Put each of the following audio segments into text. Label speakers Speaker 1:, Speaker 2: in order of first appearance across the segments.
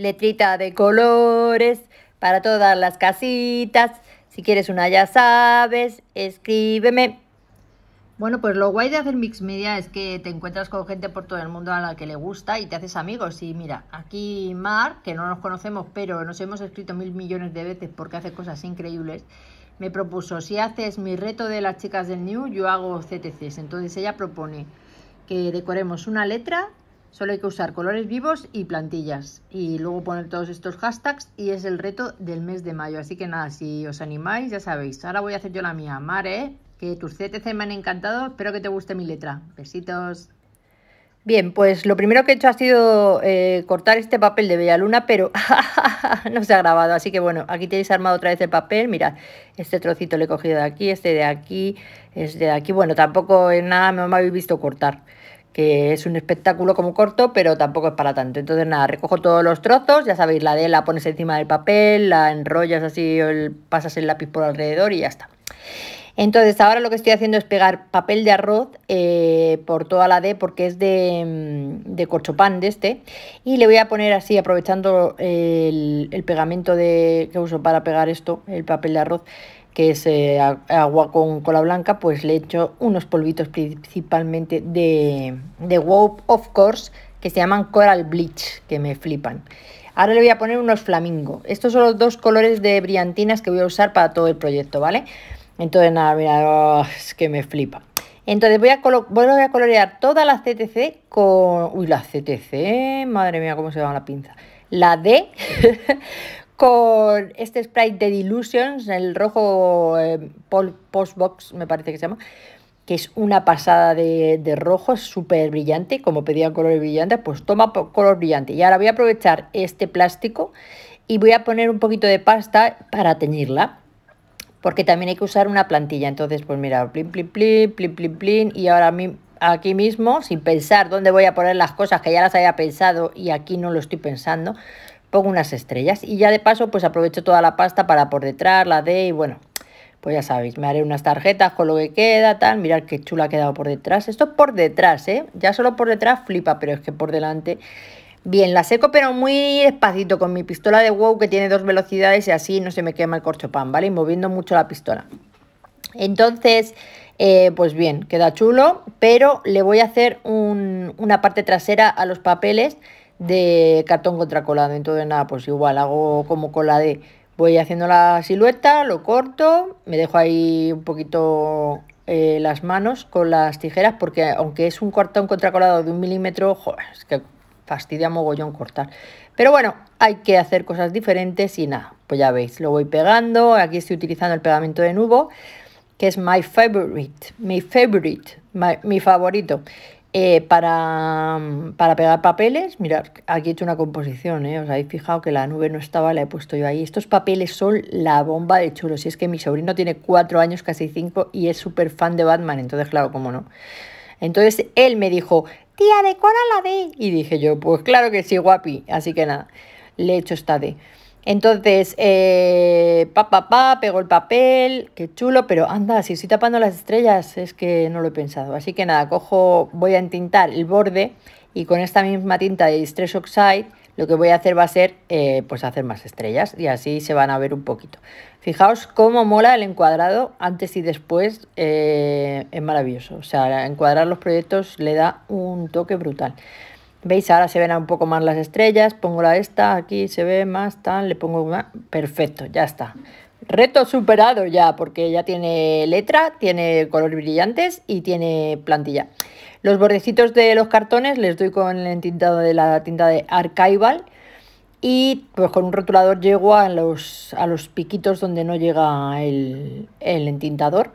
Speaker 1: Letrita de colores para todas las casitas. Si quieres una ya sabes, escríbeme. Bueno, pues lo guay de hacer mix media es que te encuentras con gente por todo el mundo a la que le gusta y te haces amigos. Y mira, aquí Mar, que no nos conocemos, pero nos hemos escrito mil millones de veces porque hace cosas increíbles, me propuso, si haces mi reto de las chicas del New, yo hago CTCs. Entonces ella propone que decoremos una letra Solo hay que usar colores vivos y plantillas y luego poner todos estos hashtags y es el reto del mes de mayo. Así que nada, si os animáis ya sabéis. Ahora voy a hacer yo la mía. Mare, que tus CTC me han encantado. Espero que te guste mi letra. Besitos. Bien, pues lo primero que he hecho ha sido eh, cortar este papel de Bella Luna pero no se ha grabado. Así que bueno, aquí tenéis armado otra vez el papel. Mirad, este trocito lo he cogido de aquí, este de aquí, este de aquí. Bueno, tampoco en nada me habéis visto cortar que es un espectáculo como corto, pero tampoco es para tanto. Entonces, nada, recojo todos los trozos, ya sabéis, la D la pones encima del papel, la enrollas así, el, pasas el lápiz por alrededor y ya está. Entonces, ahora lo que estoy haciendo es pegar papel de arroz eh, por toda la D, porque es de, mm, de de este, y le voy a poner así, aprovechando el, el pegamento de, que uso para pegar esto, el papel de arroz, que es eh, agua con cola blanca, pues le he hecho unos polvitos principalmente de, de of course, que se llaman Coral Bleach, que me flipan. Ahora le voy a poner unos flamingos Estos son los dos colores de brillantinas que voy a usar para todo el proyecto, ¿vale? Entonces, nada, mira, oh, que me flipa. Entonces voy a, voy a colorear toda la CTC con... Uy, la CTC, madre mía, cómo se va la pinza. La D con este sprite de Delusions, el rojo post eh, Postbox, me parece que se llama, que es una pasada de, rojo, es súper brillante, como pedían colores brillantes, pues toma color brillante. Y ahora voy a aprovechar este plástico y voy a poner un poquito de pasta para teñirla. Porque también hay que usar una plantilla. Entonces, pues mira, plin, plin, plin, plin, plin, plin. Y ahora aquí mismo, sin pensar dónde voy a poner las cosas que ya las había pensado y aquí no lo estoy pensando, pongo unas estrellas y ya de paso pues aprovecho toda la pasta para por detrás, la de y bueno, pues ya sabéis, me haré unas tarjetas con lo que queda, tal, mirar qué chula ha quedado por detrás, esto por detrás, ¿eh? Ya solo por detrás flipa, pero es que por delante... Bien, la seco pero muy despacito con mi pistola de wow que tiene dos velocidades y así no se me quema el corcho pan ¿vale? Y moviendo mucho la pistola. Entonces, eh, pues bien, queda chulo, pero le voy a hacer una parte trasera a los papeles de cartón contra colado. Entonces nada, pues igual hago como la de... Voy haciendo la silueta, lo corto, me dejo ahí un poquito eh, las manos con las tijeras porque aunque es un cartón contra colado de un milímetro, joder, es que fastidia mogollón cortar. Pero bueno, hay que hacer cosas diferentes y nada, pues ya veis, lo voy pegando. Aquí estoy utilizando el pegamento de nubo, que es my favorite, my favorite, my, mi favorito. Eh, para, para, pegar papeles, mirad, aquí he hecho una composición, ¿eh? os habéis fijado que la nube no estaba, la he puesto yo ahí. Estos papeles son la bomba de chulo si es que mi sobrino tiene cuatro años, casi cinco, y es súper fan de Batman, entonces claro, cómo no. Entonces él me dijo, tía, decora la D, y dije yo, pues claro que sí, guapi, así que nada, le he hecho esta D. Entonces, eh, pegó el papel, qué chulo, pero anda, si estoy tapando las estrellas es que no lo he pensado. Así que nada, cojo, voy a entintar el borde y con esta misma tinta de Distress Oxide lo que voy a hacer va a ser eh, pues hacer más estrellas y así se van a ver un poquito. Fijaos cómo mola el encuadrado antes y después, eh, es maravilloso. O sea, encuadrar los proyectos le da un toque brutal. ¿Veis? Ahora se ven un poco más las estrellas. Pongo la esta, aquí se ve más, tal, le pongo más. Perfecto, ya está. Reto superado ya, porque ya tiene letra, tiene colores brillantes y tiene plantilla. Los bordecitos de los cartones les doy con el entintado de la tinta de Archival y pues con un rotulador llego a los, a los piquitos donde no llega el, el entintador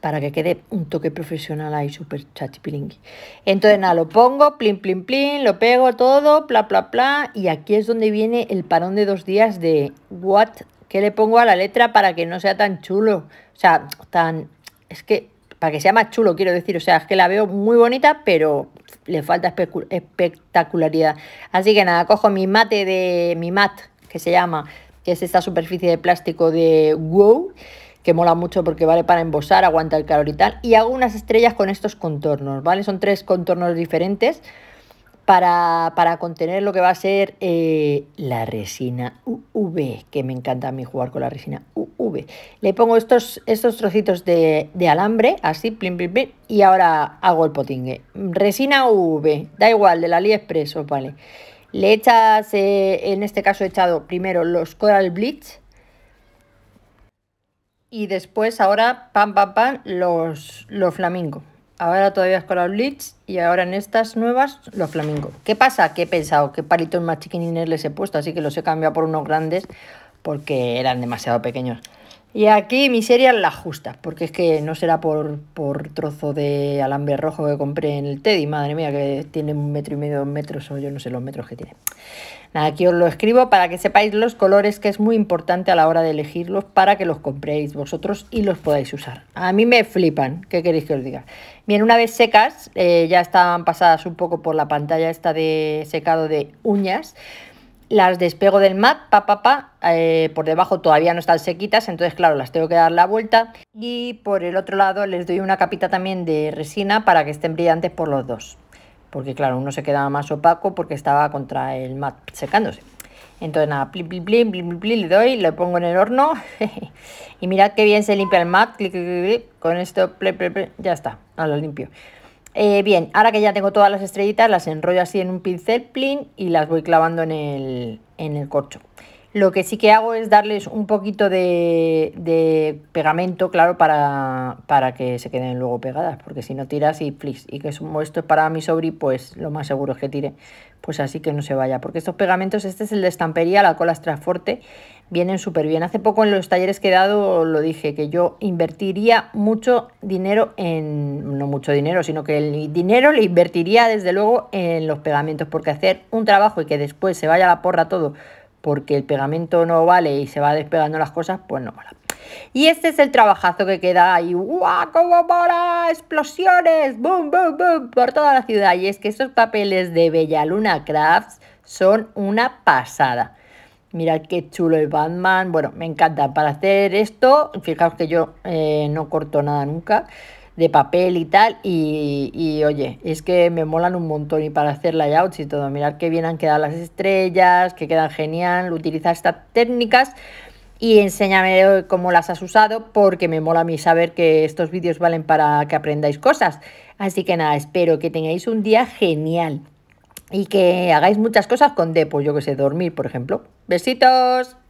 Speaker 1: para que quede un toque profesional ahí súper chachipilingui. Entonces nada, lo pongo, plin, plin, plin, lo pego todo, pla pla pla y aquí es donde viene el parón de dos días de what, que le pongo a la letra para que no sea tan chulo? O sea, tan, es que, para que sea más chulo, quiero decir, o sea, es que la veo muy bonita, pero le falta espectacularidad. Así que nada, cojo mi mate de, mi mat, que se llama, que es esta superficie de plástico de wow, que mola mucho porque vale para embosar, aguanta el calor y tal. Y hago unas estrellas con estos contornos, ¿vale? Son tres contornos diferentes para, contener lo que va a ser eh, la resina UV, que me encanta a mí jugar con la resina UV. Le pongo estos, estos trocitos de, alambre, así, plim, plim, plim, y ahora hago el potingue. Resina UV, da igual, de la AliExpress, ¿vale? Le echas, eh, en este caso he echado primero los Coral Bleach, y después ahora, pam, pam, pam, los, los flamingos. Ahora todavía es con los Blitz y ahora en estas nuevas los flamingos. ¿Qué pasa? Que he pensado que palitos más chiquinines les he puesto, así que los he cambiado por unos grandes porque eran demasiado pequeños. Y aquí serie la justas, porque es que no será por, trozo de alambre rojo que compré en el Teddy, madre mía, que tiene un metro y medio, dos metros, o yo no sé los metros que tiene. Nada, aquí os lo escribo para que sepáis los colores, que es muy importante a la hora de elegirlos para que los compréis vosotros y los podáis usar. A mí me flipan, ¿qué queréis que os diga? Bien, una vez secas, eh, ya estaban pasadas un poco por la pantalla esta de secado de uñas, las despego del mat, pa, pa, pa, eh, por debajo todavía no están sequitas, entonces claro, las tengo que dar la vuelta y por el otro lado les doy una capita también de resina para que estén brillantes por los dos, porque claro, uno se quedaba más opaco porque estaba contra el mat secándose. Entonces nada, plim, plim, plim, plim, le doy, lo pongo en el horno y mirad qué bien se limpia el mat, clic, con esto, ya está, ahora lo limpio. Eh, bien, ahora que ya tengo todas las estrellitas, las enrollo así en un pincel plin y las voy clavando en el, en el corcho. Lo que sí que hago es darles un poquito de, pegamento, claro, para, que se queden luego pegadas, porque si no tiras y flix. y que es esto es para mi sobri, pues lo más seguro es que tire, pues así que no se vaya, porque estos pegamentos, este es el de estampería, la cola extraforte, vienen súper bien. Hace poco en los talleres que he dado lo dije, que yo invertiría mucho dinero en, no mucho dinero, sino que el dinero le invertiría desde luego en los pegamentos, porque hacer un trabajo y que después se vaya a la porra todo, porque el pegamento no vale y se va despegando las cosas, pues no mola. Y este es el trabajazo que queda ahí. ¡Guau! ¡Cómo mola! ¡Explosiones! ¡Bum, bum, bum! Por toda la ciudad. Y es que estos papeles de Bella Luna Crafts son una pasada. Mirad qué chulo el Batman. Bueno, me encanta. Para hacer esto, fijaos que yo eh, no corto nada nunca de papel y tal. Y, oye, es que me molan un montón y para hacer layouts y todo, mirar qué bien han quedado las estrellas, que quedan genial, utiliza estas técnicas y enséñame cómo las has usado porque me mola a mí saber que estos vídeos valen para que aprendáis cosas. Así que nada, espero que tengáis un día genial y que hagáis muchas cosas con Depo, yo que sé, dormir, por ejemplo. Besitos.